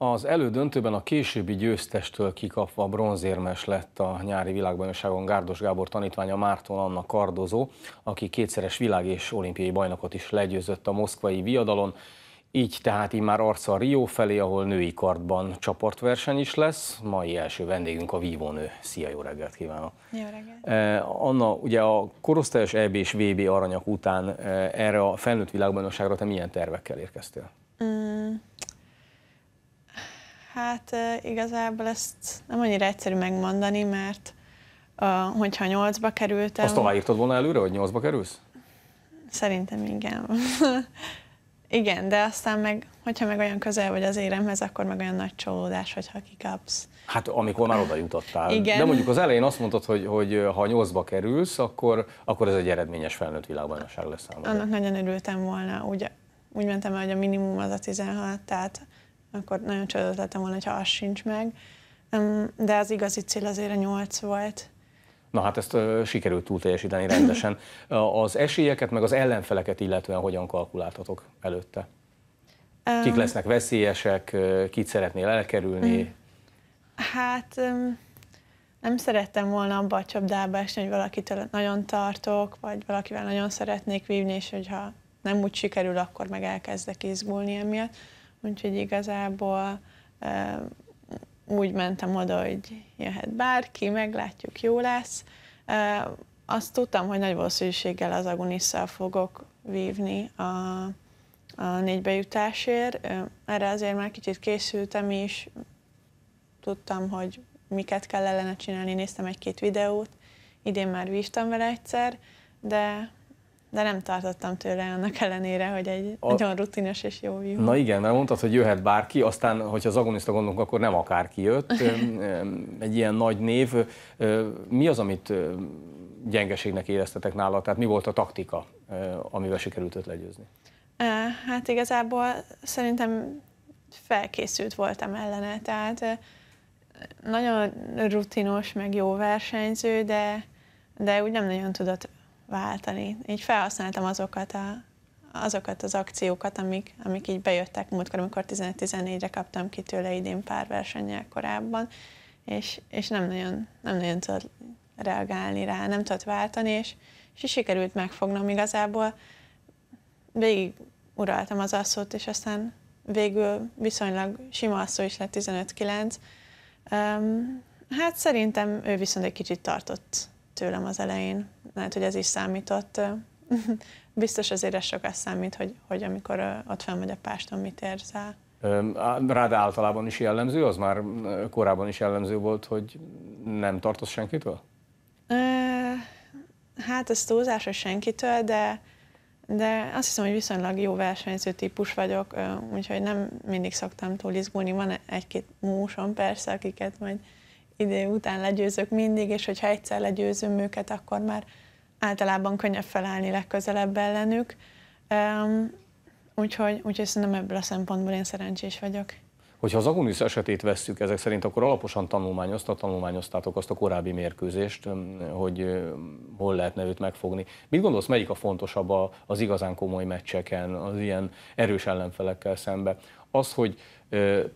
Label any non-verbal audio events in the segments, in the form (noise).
Az elődöntőben a későbbi győztestől kikapva bronzérmes lett a nyári világbajnokságon Gárdos Gábor tanítványa Márton Anna Kardozó, aki kétszeres világ és olimpiai bajnokot is legyőzött a moszkvai viadalon, így tehát immár arca a Rio felé, ahol női kartban csoportverseny is lesz. Mai első vendégünk a vívónő. Szia, jó reggelt kívánok! Jó reggelt! Eh, Anna, ugye a korosztályos EB és VB aranyak után eh, erre a felnőtt világbajnokságra te milyen tervekkel érkeztél? Hát igazából ezt nem annyira egyszerű megmondani, mert hogyha nyolcba kerültem... Azt aláírtad volna előre, hogy nyolcba kerülsz? Szerintem igen. (laughs) igen, de aztán meg, hogyha meg olyan közel vagy az éremhez, akkor meg olyan nagy csalódás, hogyha kikapsz. Hát amikor már oda jutottál. igen. De mondjuk az elején azt mondtad, hogy, hogy ha nyolcba kerülsz, akkor, akkor ez egy eredményes felnőtt világbajnokság lesz számomra. Annak nagyon örültem volna, úgy, úgy mentem el, hogy a minimum az a 16, tehát akkor nagyon csodat volna, ha az sincs meg. De az igazi cél azért a nyolc volt. Na hát ezt uh, sikerült túl teljesíteni rendesen. (laughs) Az esélyeket, meg az ellenfeleket illetően hogyan kalkuláltatok előtte? Um, Kik lesznek veszélyesek, kit szeretnél elkerülni? hát um, nem szerettem volna abba a csapdába esni, hogy valakitől nagyon tartok, vagy valakivel nagyon szeretnék vívni, és hogyha nem úgy sikerül, akkor meg elkezdek izgulni emiatt úgyhogy igazából úgy mentem oda, hogy jöhet bárki, meglátjuk, jó lesz. Azt tudtam, hogy nagy valószínűséggel az agonisszal fogok vívni a, a négybejutásért. Erre azért már kicsit készültem is, tudtam, hogy miket kell ellene csinálni, néztem egy-két videót, idén már vívtam vele egyszer, de de nem tartottam tőle annak ellenére, hogy egy a... nagyon rutinos és jó viú. Na igen, mert mondtad, hogy jöhet bárki, aztán, hogyha az agonista gondolunk, akkor nem akárki jött. (laughs) egy ilyen nagy név. Mi az, amit gyengeségnek éreztetek nála? Tehát mi volt a taktika, amivel sikerült őt legyőzni? Hát igazából szerintem felkészült voltam ellene, tehát nagyon rutinos, meg jó versenyző, de, de úgy nem nagyon tudott váltani. Így felhasználtam azokat, a, azokat az akciókat, amik, amik így bejöttek múltkor, amikor 15-14-re kaptam ki tőle idén pár versennyel korábban, és, és nem, nagyon, nem nagyon tudott reagálni rá, nem tudott váltani, és, és sikerült megfognom igazából. Végig uraltam az asszót, és aztán végül viszonylag sima asszó is lett 15-9. Um, hát szerintem ő viszont egy kicsit tartott tőlem az elején. Lehet, hogy ez is számított. (laughs) Biztos azért ez sokat számít, hogy, hogy amikor ott felmegy a páston, mit érzel. Rád általában is jellemző, az már korábban is jellemző volt, hogy nem tartoz senkitől? Hát ez túlzás, hogy senkitől, de, de azt hiszem, hogy viszonylag jó versenyző típus vagyok, úgyhogy nem mindig szoktam túl izgulni. Van e-, egy-két múson persze, akiket majd idő után legyőzök mindig, és hogyha egyszer legyőzöm őket, akkor már általában könnyebb felállni legközelebb ellenük. Um, úgyhogy, úgyhogy szerintem ebből a szempontból én szerencsés vagyok. Hogyha az Agonis esetét vesszük ezek szerint, akkor alaposan tanulmányozta, tanulmányoztátok azt a korábbi mérkőzést, mm, hogy hol lehetne őt megfogni. Mit gondolsz, melyik a fontosabb az igazán komoly meccseken, az ilyen erős ellenfelekkel szembe? Az, hogy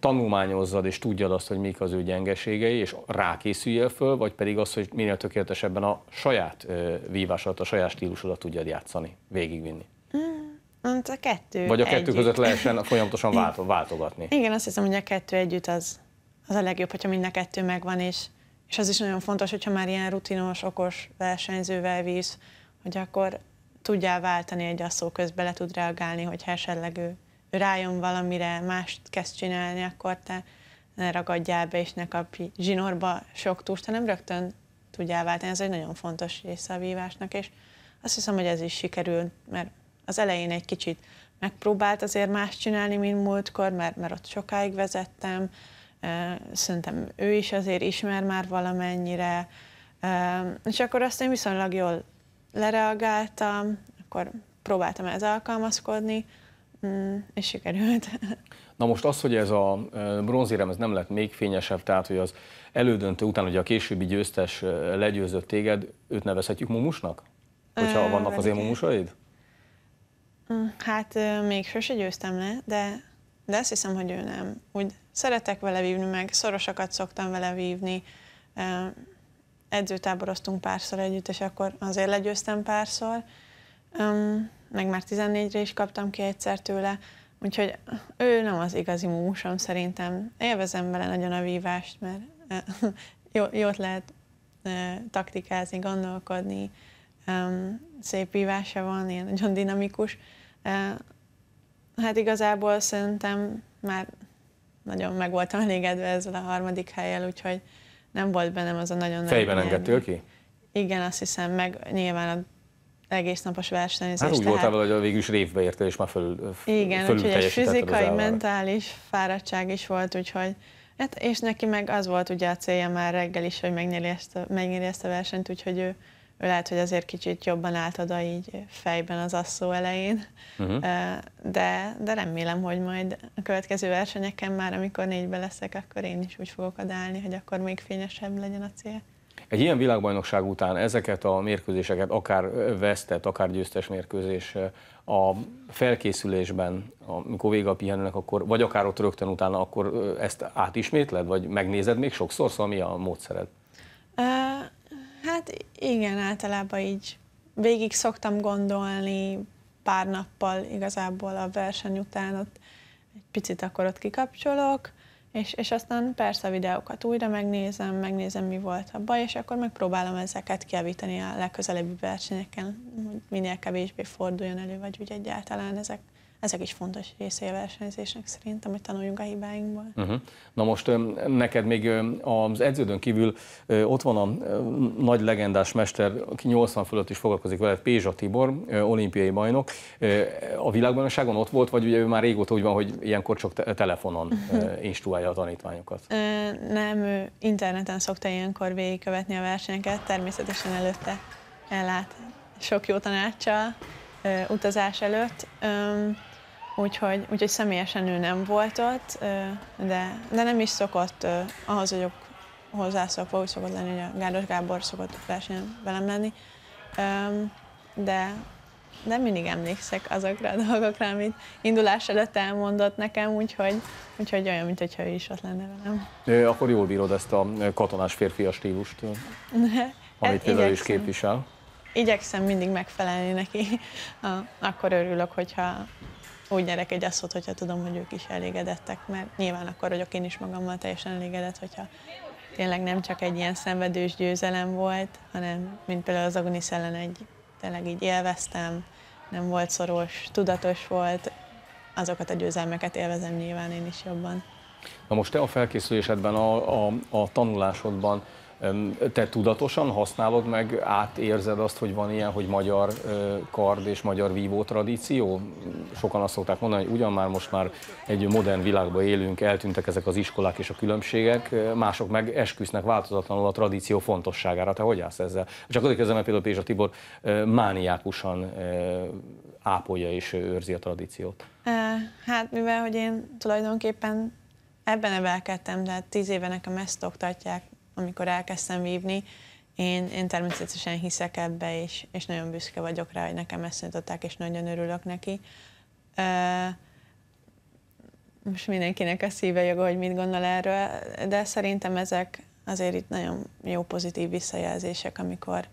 tanulmányozzad és tudjad azt, hogy mik az ő gyengeségei, és rákészüljél föl, vagy pedig az, hogy minél tökéletesebben a saját vívásodat, a saját stílusodat tudjad játszani, végigvinni? Hát a kettő Vagy a kettő együtt. között lehessen (laughs) folyamatosan vált, váltogatni. Igen, azt hiszem, hogy a kettő együtt az, az a legjobb, hogyha mind a kettő megvan, és, és az is nagyon fontos, hogyha már ilyen rutinos, okos versenyzővel víz, hogy akkor tudjál váltani egy asszó közben, le tud reagálni, hogy esetleg ő, ő rájön valamire, mást kezd csinálni, akkor te ne ragadjál be, és ne kapj zsinórba sok túst, hanem rögtön tudjál váltani. Ez egy nagyon fontos része a vívásnak, és azt hiszem, hogy ez is sikerül, mert az elején egy kicsit megpróbált azért más csinálni, mint múltkor, mert, mert ott sokáig vezettem, szerintem ő is azért ismer már valamennyire, és akkor azt én viszonylag jól lereagáltam, akkor próbáltam ez alkalmazkodni, mm, és sikerült. (laughs) Na most az, hogy ez a bronzérem ez nem lett még fényesebb, tehát hogy az elődöntő után, hogy a későbbi győztes legyőzött téged, őt nevezhetjük mumusnak? Hogyha vannak azért mumusaid? Hm. Hát még sose győztem le, de, de azt hiszem, hogy ő nem. Úgy szeretek vele vívni, meg szorosakat szoktam vele vívni. Edzőtáboroztunk párszor együtt, és akkor azért legyőztem párszor. Meg már 14-re is kaptam ki egyszer tőle. Úgyhogy ő nem az igazi múmusom szerintem. Élvezem vele nagyon a vívást, mert (laughs) jó, jót lehet taktikázni, gondolkodni, szép vívása van, ilyen nagyon dinamikus, Hát igazából szerintem már nagyon meg voltam elégedve ezzel a harmadik helyel, úgyhogy nem volt bennem az a nagyon Fejben engedtél ki? Igen, azt hiszem, meg nyilván a egész napos versenyzés. Hát úgy tehát... voltál hogy a végül is révbe érte, és már föl, Igen, úgyhogy egy fizikai, mentális fáradtság is volt, úgyhogy hát, és neki meg az volt ugye a célja már reggel is, hogy megnyeri ezt a, megnyeri ezt a versenyt, úgyhogy ő lehet, hogy azért kicsit jobban oda így fejben az asszó elején, uh-huh. de, de remélem, hogy majd a következő versenyeken már, amikor négybe leszek, akkor én is úgy fogok adálni, hogy akkor még fényesebb legyen a cél. Egy ilyen világbajnokság után ezeket a mérkőzéseket, akár vesztett, akár győztes mérkőzés a felkészülésben, amikor vége a pihenőnek, akkor, vagy akár ott rögtön utána, akkor ezt átismétled, vagy megnézed még sokszor, szóval mi a módszered? Uh Hát igen, általában így végig szoktam gondolni pár nappal igazából a verseny után, ott egy picit akkor ott kikapcsolok, és, és aztán persze a videókat újra megnézem, megnézem, mi volt a baj, és akkor megpróbálom ezeket kiavítani a legközelebbi versenyeken, hogy minél kevésbé forduljon elő, vagy úgy egyáltalán ezek ezek is fontos része a versenyzésnek szerintem, hogy tanuljunk a hibáinkból. Uh-huh. Na most neked még az edződön kívül ott van a nagy legendás mester, aki 80 fölött is foglalkozik veled, Pézsa Tibor, olimpiai bajnok. A világbajnokságon ott volt, vagy ugye ő már régóta úgy van, hogy ilyenkor csak te- telefonon mhm. instruálja a tanítványokat? Nem, interneten szokta ilyenkor végigkövetni a versenyeket, természetesen előtte ellát sok jó tanácsa utazás előtt úgyhogy, úgyhogy személyesen ő nem volt ott, de, de nem is szokott ahhoz hogy hozzászokva, úgy szokott lenni, hogy a Gárdos Gábor szokott versenyen velem lenni, de, de mindig emlékszek azokra a dolgokra, amit indulás előtt elmondott nekem, úgyhogy, úgyhogy olyan, mint ő is ott lenne velem. É, akkor jól bírod ezt a katonás férfias stílust, (laughs) amit hát például is képvisel igyekszem mindig megfelelni neki. (laughs) Ah, akkor örülök, hogyha úgy nyerek egy asszot, hogyha tudom, hogy ők is elégedettek, mert nyilván akkor vagyok én is magammal teljesen elégedett, hogyha tényleg nem csak egy ilyen szenvedős győzelem volt, hanem mint például az Agonis ellen egy, tényleg így élveztem, nem volt szoros, tudatos volt, azokat a győzelmeket élvezem nyilván én is jobban. Na most te a felkészülésedben, a, a, a tanulásodban te tudatosan használod meg, átérzed azt, hogy van ilyen, hogy magyar kard és magyar vívó tradíció? Sokan azt szokták mondani, hogy ugyan már most már egy modern világban élünk, eltűntek ezek az iskolák és a különbségek, mások meg esküsznek változatlanul a tradíció fontosságára. Te hogy állsz ezzel? Csak azért kezdem, mert például Pézsa Tibor mániákusan ápolja és őrzi a tradíciót. Hát mivel, hogy én tulajdonképpen ebben nevelkedtem, de tíz éve nekem ezt oktatják amikor elkezdtem vívni. Én, én természetesen hiszek ebbe, és, és nagyon büszke vagyok rá, hogy nekem ezt nyitották, és nagyon örülök neki. Uh, most mindenkinek a szíve joga, hogy mit gondol erről, de szerintem ezek azért itt nagyon jó pozitív visszajelzések, amikor,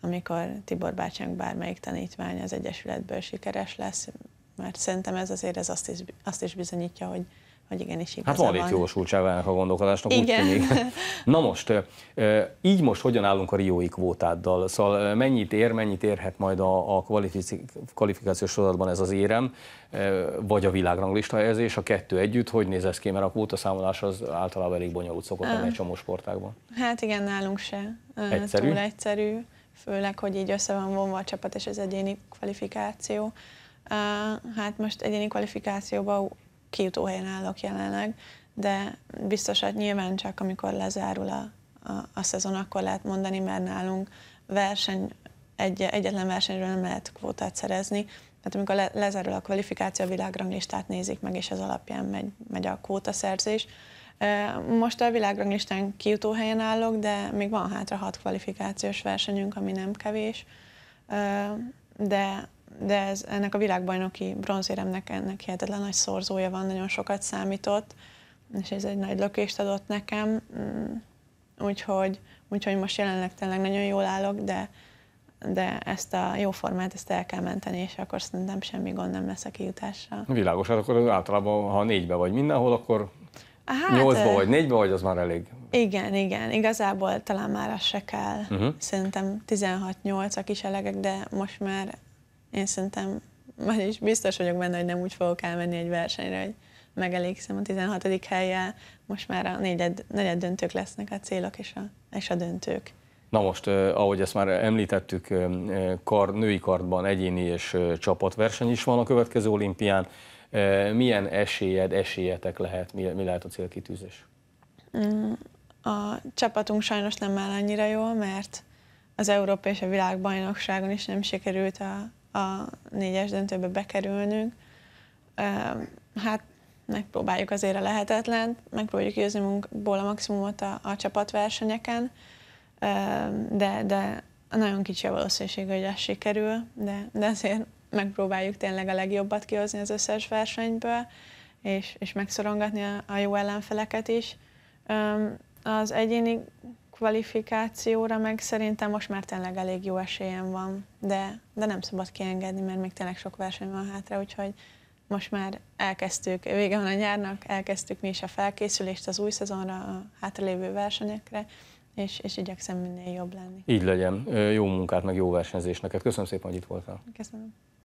amikor Tibor bácsánk bármelyik tanítvány az Egyesületből sikeres lesz, mert szerintem ez azért ez azt is, azt is bizonyítja, hogy, hogy igenis igaza Hát van egy jogosultság ennek a gondolkodásnak, Igen. úgy tűnik. (laughs) Na most, így most hogyan állunk a riói kvótáddal? Szóval mennyit ér, mennyit érhet majd a, a kvalifikációs sorozatban ez az érem, vagy a világranglista helyezés, a kettő együtt, hogy néz ez ki, mert a kvótaszámolás az általában elég bonyolult szokott lenni egy ah. csomó sportágban. Hát igen, nálunk se. Egyszerű? Túl egyszerű, főleg, hogy így össze van vonva a csapat és az egyéni kvalifikáció. Hát most egyéni kvalifikációban kijutó helyen állok jelenleg, de biztos, hogy nyilván csak amikor lezárul a, a, a szezon, akkor lehet mondani, mert nálunk verseny, egy, egyetlen versenyről nem lehet kvótát szerezni, tehát amikor le, lezárul a kvalifikáció, a világranglistát nézik meg, és ez alapján megy, megy a kvótaszerzés. Most a világranglistán kijutó helyen állok, de még van hátra hat kvalifikációs versenyünk, ami nem kevés, de de ez, ennek a világbajnoki bronzéremnek ennek hihetetlen nagy szorzója van, nagyon sokat számított, és ez egy nagy lökést adott nekem, mm, úgyhogy, úgyhogy most jelenleg tényleg nagyon jól állok, de, de ezt a jó formát, ezt el kell menteni, és akkor szerintem semmi gond nem lesz a kijutással. Világos, hát akkor általában, ha négybe vagy mindenhol, akkor Hát, Nyolcba vagy négybe vagy, az már elég. Igen, igen. Igazából talán már az se kell. Uh-huh. Szerintem 16-8 a kis elegek, de most már én szerintem, vagyis biztos vagyok benne, hogy nem úgy fogok elmenni egy versenyre, hogy megelégszem a 16. helyjel, most már a negyed, negyed döntők lesznek a célok és a, és a döntők. Na most, ahogy ezt már említettük, kar, női kartban egyéni és csapatverseny is van a következő olimpián. Milyen esélyed, esélyetek lehet, mi, mi lehet a célkitűzés? Mm, a csapatunk sajnos nem áll annyira jól, mert az Európa és a világbajnokságon is nem sikerült a a négyes döntőbe bekerülnünk. Hát megpróbáljuk azért a lehetetlen, megpróbáljuk győzni magunkból a maximumot a, a csapatversenyeken, de, de nagyon kicsi a valószínűség, hogy ez sikerül, de, de azért megpróbáljuk tényleg a legjobbat kihozni az összes versenyből, és, és megszorongatni a, a jó ellenfeleket is. Az egyéni kvalifikációra, meg szerintem most már tényleg elég jó esélyem van, de, de nem szabad kiengedni, mert még tényleg sok verseny van hátra, úgyhogy most már elkezdtük, vége van a nyárnak, elkezdtük mi is a felkészülést az új szezonra, a hátralévő versenyekre, és, és igyekszem minél jobb lenni. Így legyen. Jó munkát, meg jó versenyzést neked. Köszönöm szépen, hogy itt voltál. Köszönöm.